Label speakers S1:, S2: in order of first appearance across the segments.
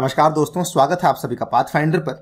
S1: नमस्कार दोस्तों स्वागत है आप सभी का पाथ फाइंडर पर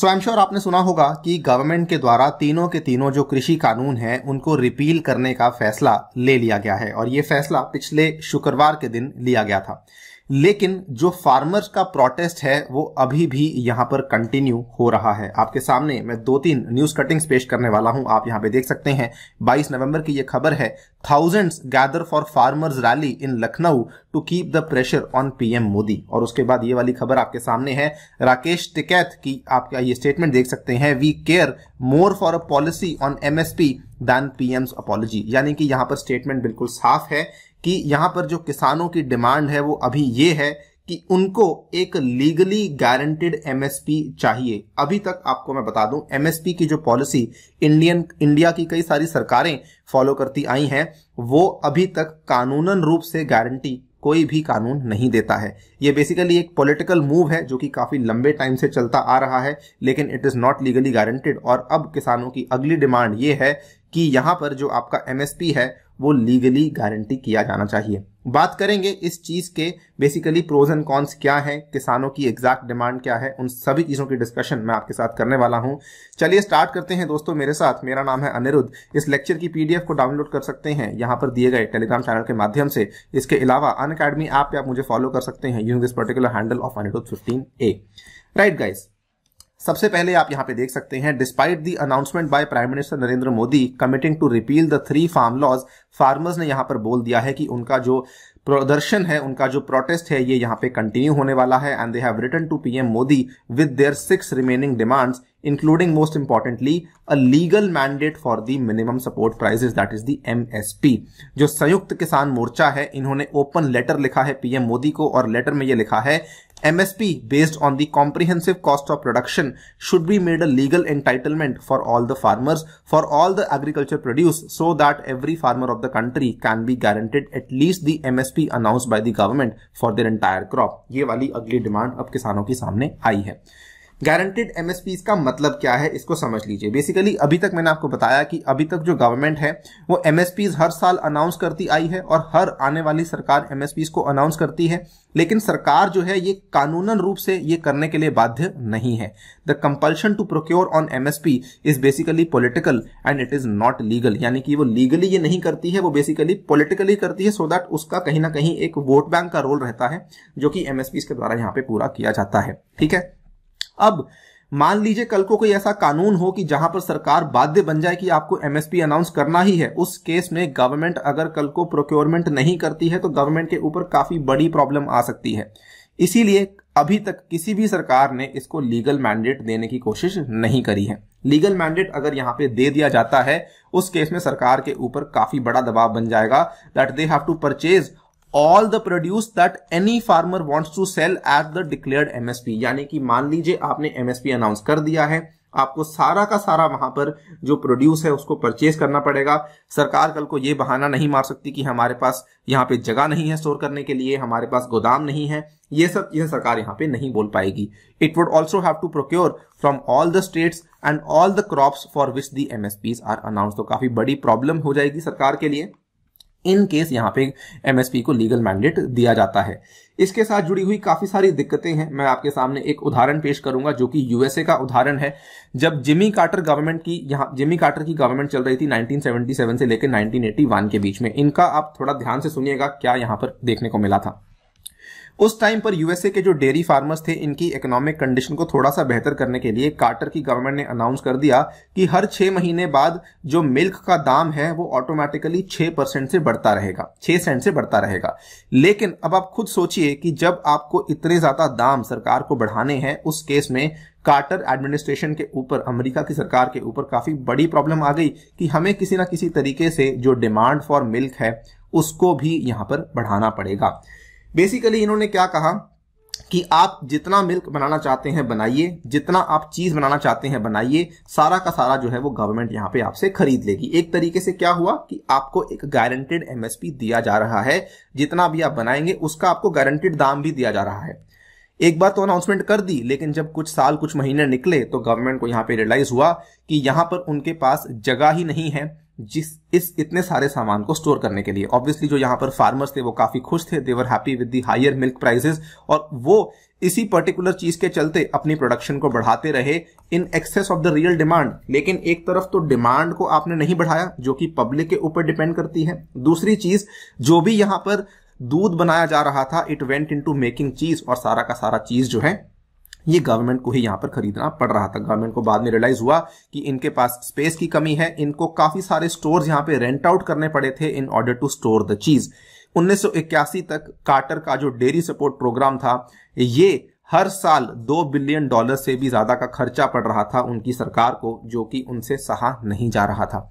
S1: सो आई एम श्योर आपने सुना होगा कि गवर्नमेंट के द्वारा तीनों के तीनों जो कृषि कानून हैं उनको रिपील करने का फैसला ले लिया गया है और ये फैसला पिछले शुक्रवार के दिन लिया गया था लेकिन जो फार्मर्स का प्रोटेस्ट है वो अभी भी यहां पर कंटिन्यू हो रहा है आपके सामने मैं दो तीन न्यूज कटिंग्स पेश करने वाला हूं आप यहां पे देख सकते हैं 22 नवंबर की ये खबर है thousands gather for farmers rally in Lucknow to keep the pressure on PM Modi और उसके बाद ये वाली खबर आपके सामने है राकेश टिकैत की आपका ये स्टेटमेंट देख सकते हैं we care more for a policy on MSP than PM apology यानी कि यहां पर स्टेटमेंट बिल्कुल साफ है कि यहाँ पर जो किसानों की डिमांड है वो अभी ये है कि उनको एक लीगली गारंटेड एमएसपी चाहिए अभी तक आपको मैं बता दूं एमएसपी की जो पॉलिसी इंडियन इंडिया की कई सारी सरकारें फॉलो करती आई हैं वो अभी तक कानूनन रूप से गारंटी कोई भी कानून नहीं देता है ये बेसिकली एक पॉलिटिकल मूव है जो कि काफ़ी लंबे टाइम से चलता आ रहा है लेकिन it is not legally guaranteed और अब किसानों की अगली डिमांड ये है कि यहां पर जो आपका एमएसपी है वो लीगली गारंटी किया जाना चाहिए बात करेंगे इस चीज के बेसिकली प्रोज एंड कॉन्स क्या है किसानों की एग्जैक्ट डिमांड क्या है उन सभी चीजों की डिस्कशन मैं आपके साथ करने वाला हूं चलिए स्टार्ट करते हैं दोस्तों मेरे साथ मेरा नाम है अनिरुद्ध इस लेक्चर की पीडीएफ को डाउनलोड कर सकते हैं यहां पर दिए गए टेलीग्राम चैनल के माध्यम से इसके अलावा अन अकेडमी ऐप पर आप मुझे फॉलो कर सकते हैं using this particular handle of Anirudh fifteen alright guys सबसे पहले आप यहां पे देख सकते हैं despite the announcement by Prime Minister Narendra Modi committing to repeal the three farm laws farmers ने यहां पर बोल दिया है कि उनका जो प्रदर्शन है उनका जो प्रोटेस्ट है ये यहाँ पे कंटिन्यू होने वाला है and they have return to PM Modi with their six remaining demands including most importantly a legal mandate for the minimum support prices that is the MSP जो संयुक्त किसान मोर्चा है इन्होंने ओपन लेटर लिखा है पीएम मोदी को और लेटर में ये लिखा है MSP based on the comprehensive cost of production should be made a legal entitlement for all the farmers for all the agriculture produce so that every farmer of the country can be guaranteed at least the MSP announced by the government for their entire crop. ये वाली ugly demand अब किसानों के सामने आई है guaranteed एमएसपीज का मतलब क्या है इसको समझ लीजिए बेसिकली अभी तक मैंने आपको बताया कि अभी तक जो गवर्नमेंट है वो एमएसपी हर साल अनाउंस करती आई है और हर आने वाली सरकार एमएसपी को अनाउंस करती है लेकिन सरकार जो है ये कानूनन रूप से ये करने के लिए बाध्य नहीं है the compulsion to procure on MSP is basically political and it is not legal यानी कि वो लीगली ये नहीं करती है वो बेसिकली पोलिटिकली करती है सो so दैट उसका कहीं ना कहीं एक वोट बैंक का रोल रहता है जो कि एमएसपी के द्वारा यहाँ पे पूरा किया जाता है ठीक है अब मान लीजिए कल को कोई ऐसा कानून हो कि जहां पर सरकार बाध्य बन जाए कि आपको एमएसपी अनाउंस करना ही है उस केस में गवर्नमेंट अगर कल को प्रोक्योरमेंट नहीं करती है तो गवर्नमेंट के ऊपर काफी बड़ी प्रॉब्लम आ सकती है इसीलिए अभी तक किसी भी सरकार ने इसको लीगल मैंडेट देने की कोशिश नहीं करी है लीगल मैंडेट अगर यहां पे दे दिया जाता है उस केस में सरकार के ऊपर काफी बड़ा दबाव बन जाएगा that they have to purchase all the produce that any farmer wants to sell at the declared MSP यानी कि मान लीजिए आपने एमएसपी अनाउंस कर दिया है आपको सारा का सारा वहां पर जो प्रोड्यूस है उसको परचेज करना पड़ेगा सरकार कल को ये बहाना नहीं मार सकती कि हमारे पास यहाँ पे जगह नहीं है स्टोर करने के लिए हमारे पास गोदाम नहीं है ये सब यह सरकार यहाँ पे नहीं बोल पाएगी it would also have to procure from all the states and all the crop for which the MSPs are announce तो काफी बड़ी प्रॉब्लम हो जाएगी सरकार के लिए इन केस यहाँ पे एमएसपी को लीगल मैंडेट दिया जाता है इसके साथ जुड़ी हुई काफी सारी दिक्कतें हैं मैं आपके सामने एक उदाहरण पेश करूंगा जो कि यूएसए का उदाहरण है जब जिमी कार्टर गवर्नमेंट की यहाँ जिमी कार्टर की गवर्नमेंट चल रही थी 1977 से लेकर 1981 के बीच में इनका आप थोड़ा ध्यान से सुनिएगा क्या यहां पर देखने को मिला था उस टाइम पर यूएसए के जो डेयरी फार्मर्स थे इनकी इकोनॉमिक कंडीशन को थोड़ा सा बेहतर करने के लिए कार्टर की गवर्नमेंट ने अनाउंस कर दिया कि हर छह महीने बाद जो मिल्क का दाम है वो ऑटोमेटिकली छह परसेंट से बढ़ता रहेगा छह सेंट से बढ़ता रहेगा लेकिन अब आप खुद सोचिए कि जब आपको इतने ज्यादा दाम सरकार को बढ़ाने हैं उस केस में कार्टर एडमिनिस्ट्रेशन के ऊपर अमेरिका की सरकार के ऊपर काफी बड़ी प्रॉब्लम आ गई कि हमें किसी ना किसी तरीके से जो डिमांड फॉर मिल्क है उसको भी यहां पर बढ़ाना पड़ेगा बेसिकली इन्होंने क्या कहा कि आप जितना मिल्क बनाना चाहते हैं बनाइए जितना आप चीज बनाना चाहते हैं बनाइए सारा का सारा जो है वो गवर्नमेंट यहाँ पे आपसे खरीद लेगी एक तरीके से क्या हुआ कि आपको एक गारंटेड एमएसपी दिया जा रहा है जितना भी आप बनाएंगे उसका आपको गारंटेड दाम भी दिया जा रहा है एक बार तो अनाउंसमेंट कर दी लेकिन जब कुछ साल कुछ महीने निकले तो गवर्नमेंट को यहाँ पे रियलाइज हुआ कि यहाँ पर उनके पास जगह ही नहीं है जिस इस इतने सारे सामान को स्टोर करने के लिए ऑब्वियसली जो यहाँ पर फार्मर्स थे वो काफी खुश थे they were happy with the higher milk prices और वो इसी पर्टिकुलर चीज के चलते अपनी प्रोडक्शन को बढ़ाते रहे in excess of the real demand लेकिन एक तरफ तो डिमांड को आपने नहीं बढ़ाया जो कि पब्लिक के ऊपर डिपेंड करती है दूसरी चीज जो भी यहाँ पर दूध बनाया जा रहा था it went into making cheese और सारा का सारा चीज जो है ये गवर्नमेंट को ही यहां पर खरीदना पड़ रहा था गवर्नमेंट को बाद में रियलाइज हुआ कि इनके पास स्पेस की कमी है इनको काफी सारे स्टोर्स यहाँ पे रेंट आउट करने पड़े थे in order to store the cheese 1981 तक कार्टर का जो डेयरी सपोर्ट प्रोग्राम था ये हर साल दो बिलियन डॉलर से भी ज्यादा का खर्चा पड़ रहा था उनकी सरकार को जो कि उनसे सहा नहीं जा रहा था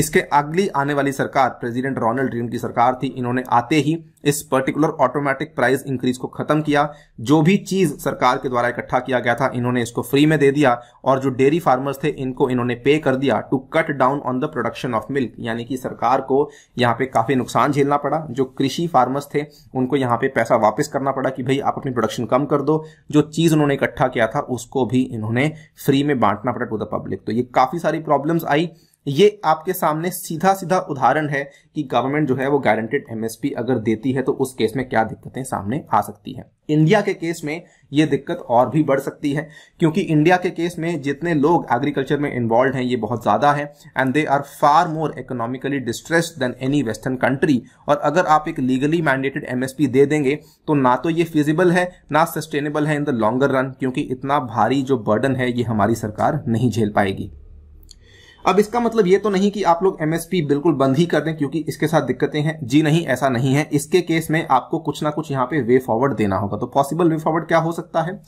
S1: इसके अगली आने वाली सरकार प्रेसिडेंट रोनाल्ड रिगन की सरकार थी इन्होंने आते ही इस पर्टिकुलर ऑटोमेटिक प्राइस इंक्रीज को खत्म किया जो भी चीज सरकार के द्वारा इकट्ठा किया गया था इन्होंने इसको फ्री में दे दिया और जो डेयरी फार्मर्स थे इनको इन्होंने पे कर दिया to cut down on the production of milk यानी कि सरकार को यहाँ पे काफी नुकसान झेलना पड़ा जो कृषि फार्मर्स थे उनको यहाँ पे पैसा वापस करना पड़ा कि भाई आप अपनी प्रोडक्शन कम कर दो जो चीज उन्होंने इकट्ठा किया था उसको भी इन्होंने फ्री में बांटना पड़ा टू द पब्लिक तो ये काफी सारी प्रॉब्लम्स आई ये आपके सामने सीधा सीधा उदाहरण है कि गवर्नमेंट जो है वो गारंटेड एमएसपी अगर देती है तो उस केस में क्या दिक्कतें सामने आ सकती हैं इंडिया के केस में ये दिक्कत और भी बढ़ सकती है क्योंकि इंडिया के केस में जितने लोग एग्रीकल्चर में इन्वॉल्व हैं ये बहुत ज़्यादा है and they are far more economically distressed than any western country और अगर आप एक लीगली मैंडेटेड एमएसपी दे देंगे तो ना तो ये फिजिबल है ना सस्टेनेबल है इन द लॉन्गर रन क्योंकि इतना भारी जो बर्डन है ये हमारी सरकार नहीं झेल पाएगी अब इसका मतलब ये तो नहीं कि आप लोग एमएसपी बिल्कुल बंद ही कर दें क्योंकि इसके साथ दिक्कतें हैं जी नहीं ऐसा नहीं है इसके केस में आपको कुछ ना कुछ यहाँ पे वे फॉरवर्ड देना होगा तो पॉसिबल वे फॉरवर्ड क्या हो सकता है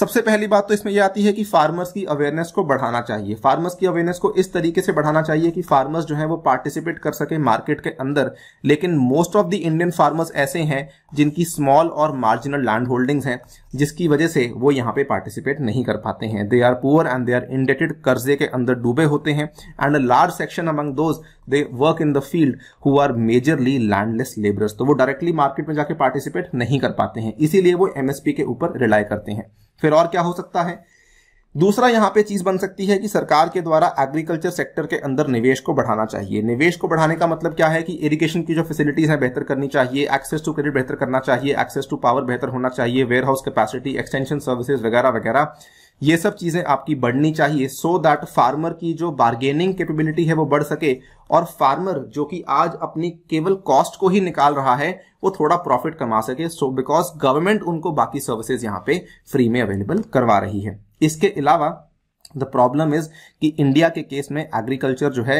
S1: सबसे पहली बात तो इसमें यह आती है कि फार्मर्स की अवेयरनेस को बढ़ाना चाहिए फार्मर्स की अवेयरनेस को इस तरीके से बढ़ाना चाहिए कि फार्मर्स जो है वो पार्टिसिपेट कर सके मार्केट के अंदर लेकिन most of the Indian farmers ऐसे हैं जिनकी स्मॉल और मार्जिनल लैंड होल्डिंग्स हैं जिसकी वजह से वो यहाँ पे पार्टिसिपेट नहीं कर पाते हैं they are poor and they are indebted कर्जे के अंदर डूबे होते हैं and large section among those they work in the field who are majorly landless labourers तो वो डायरेक्टली मार्केट में जाके पार्टिसिपेट नहीं कर पाते हैं इसीलिए वो एमएसपी के ऊपर रिलाई करते हैं फिर और क्या हो सकता है दूसरा यहाँ पे चीज बन सकती है कि सरकार के द्वारा एग्रीकल्चर सेक्टर के अंदर निवेश को बढ़ाना चाहिए निवेश को बढ़ाने का मतलब क्या है कि इरिगेशन की जो फैसिलिटीज है बेहतर करनी चाहिए एक्सेस टू क्रेडिट बेहतर करना चाहिए एक्सेस टू पावर बेहतर होना चाहिए warehouse capacity extension services वगैरह वगैरह ये सब चीजें आपकी बढ़नी चाहिए सो दैट फार्मर की जो बार्गेनिंग कैपेबिलिटी है वो बढ़ सके और फार्मर जो कि आज अपनी केवल कॉस्ट को ही निकाल रहा है वो थोड़ा प्रॉफिट कमा सके सो बिकॉज गवर्नमेंट उनको बाकी सर्विसेज यहाँ पे फ्री में अवेलेबल करवा रही है इसके अलावा द प्रॉब्लम इज कि इंडिया के केस में एग्रीकल्चर जो है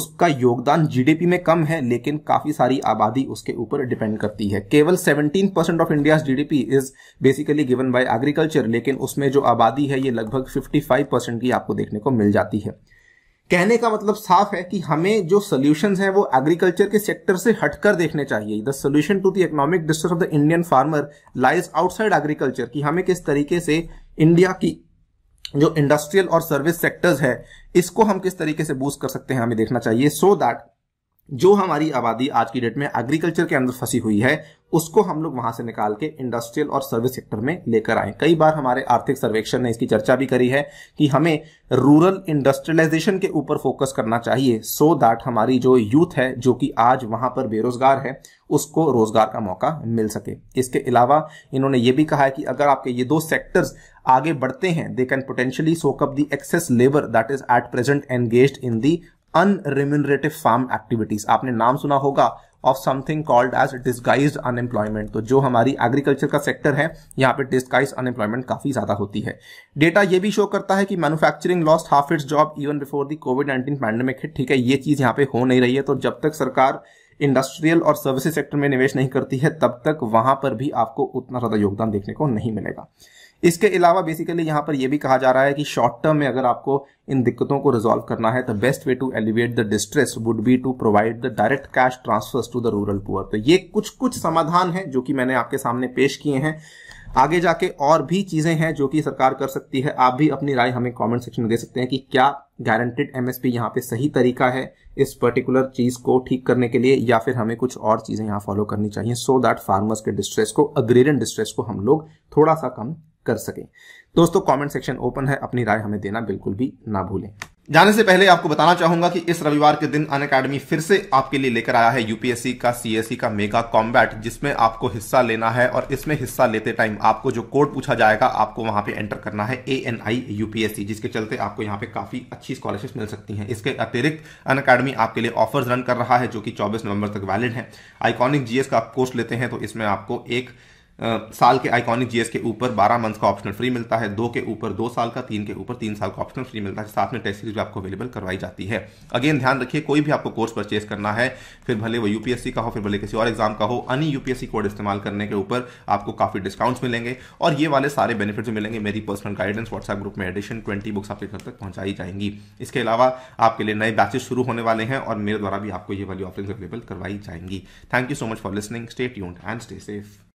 S1: उसका योगदान जीडीपी में कम है लेकिन काफी सारी आबादी उसके ऊपर डिपेंड करती है केवल 17 percent of India GDP is basically given by agriculture लेकिन उसमें जो आबादी है ये लगभग 55 परसेंट की आपको देखने को मिल जाती है कहने का मतलब साफ है कि हमें जो सोल्यूशन है वो एग्रीकल्चर के सेक्टर से हटकर देखने चाहिए the solution to the economic distress of the Indian farmer lies outside agriculture कि हमें किस तरीके से इंडिया की जो इंडस्ट्रियल और सर्विस सेक्टर्स है इसको हम किस तरीके से बूस्ट कर सकते हैं हमें देखना चाहिए सो so दैट जो हमारी आबादी आज की डेट में एग्रीकल्चर के अंदर फंसी हुई है उसको हम लोग वहां से निकाल के इंडस्ट्रियल और सर्विस सेक्टर में लेकर आए कई बार हमारे आर्थिक सर्वेक्षण ने इसकी चर्चा भी करी है कि हमें रूरल इंडस्ट्रियलाइजेशन के ऊपर फोकस करना चाहिए सो so दैट हमारी जो यूथ है जो कि आज वहां पर बेरोजगार है उसको रोजगार का मौका मिल सके इसके अलावा इन्होंने ये भी कहा है कि अगर आपके ये दो सेक्टर्स आगे बढ़ते हैं they can potentially soak up the excess labour that is at present engage in the unremunerative farm activities आपने नाम सुना होगा of something called as disguise unemployment तो जो हमारी एग्रीकल्चर का सेक्टर है यहाँ पे डिस्गाइज अनएम्प्लॉयमेंट काफी ज्यादा होती है डेटा ये भी शो करता है कि manufacturing lost half its job even before the COVID nineteen pandemic है ठीक है ये चीज यहाँ पे हो नहीं रही है तो जब तक सरकार इंडस्ट्रियल और सर्विसेज सेक्टर में निवेश नहीं करती है तब तक वहां पर भी आपको उतना ज्यादा योगदान देखने को नहीं मिलेगा इसके अलावा बेसिकली यहाँ पर यह भी कहा जा रहा है कि शॉर्ट टर्म में अगर आपको इन दिक्कतों को रिजॉल्व करना है तो best way to elevate the distress would be to provide the direct cash transfers to the rural poor तो ये कुछ कुछ समाधान है जो कि मैंने आपके सामने पेश किए हैं आगे जाके और भी चीजें हैं जो कि सरकार कर सकती है आप भी अपनी राय हमें कमेंट सेक्शन में दे सकते हैं कि क्या गारंटेड एमएसपी यहाँ पे सही तरीका है इस पर्टिकुलर चीज को ठीक करने के लिए या फिर हमें कुछ और चीजें यहाँ फॉलो करनी चाहिए सो दैट फार्मर्स के डिस्ट्रेस को अग्रेरियन डिस्ट्रेस को हम लोग थोड़ा सा कम कर सकें दोस्तों कमेंट सेक्शन ओपन है अपनी राय हमें देना बिल्कुल भी ना भूलें जाने से पहले आपको बताना चाहूंगा कि इस रविवार के दिन अन अकेडमी फिर से आपके लिए लेकर आया है यूपीएससी का सीएससी का मेगा कॉम्बैट जिसमें आपको हिस्सा लेना है और इसमें हिस्सा लेते टाइम आपको जो कोड पूछा जाएगा आपको वहां पे एंटर करना है ए एन आई यूपीएससी जिसके चलते आपको यहाँ पे काफी अच्छी स्कॉलरशिप मिल सकती है इसके अतिरिक्त अन अकेडमी आपके लिए ऑफर्स रन कर रहा है जो कि चौबीस नवंबर तक वैलिड है आइकॉनिक जीएस का आप कोर्स लेते हैं तो इसमें आपको एक साल के आइकॉनिक जीएस के ऊपर 12 मंथ का ऑप्शनल फ्री मिलता है दो के ऊपर दो साल का तीन के ऊपर तीन साल का ऑप्शनल फ्री मिलता है साथ में टेस्ट सीरीज भी आपको अवेलेबल करवाई जाती है अगेन ध्यान रखिए कोई भी आपको कोर्स परचेज करना है फिर भले वो यूपीएससी का हो फिर भले किसी और एग्जाम का हो अन्य यूपीएससी कोड इस्तेमाल करने के ऊपर आपको काफ़ी डिस्काउंट्स मिलेंगे और ये वाले सारे बेनिफिट मिलेंगे मेरी पर्सनल गाइडेंस व्हाट्सएप ग्रुप में एडिशन ट्वेंटी बुक्स आपके घर तक पहुंचाई जाएंगी इसके अलावा आपके लिए नए बैचेस शुरू होने वाले हैं और मेरे द्वारा भी आपको ये वाली ऑफरिंग अवेलेबल करवाई जाएंगी thank you so much for listening stay tuned and stay safe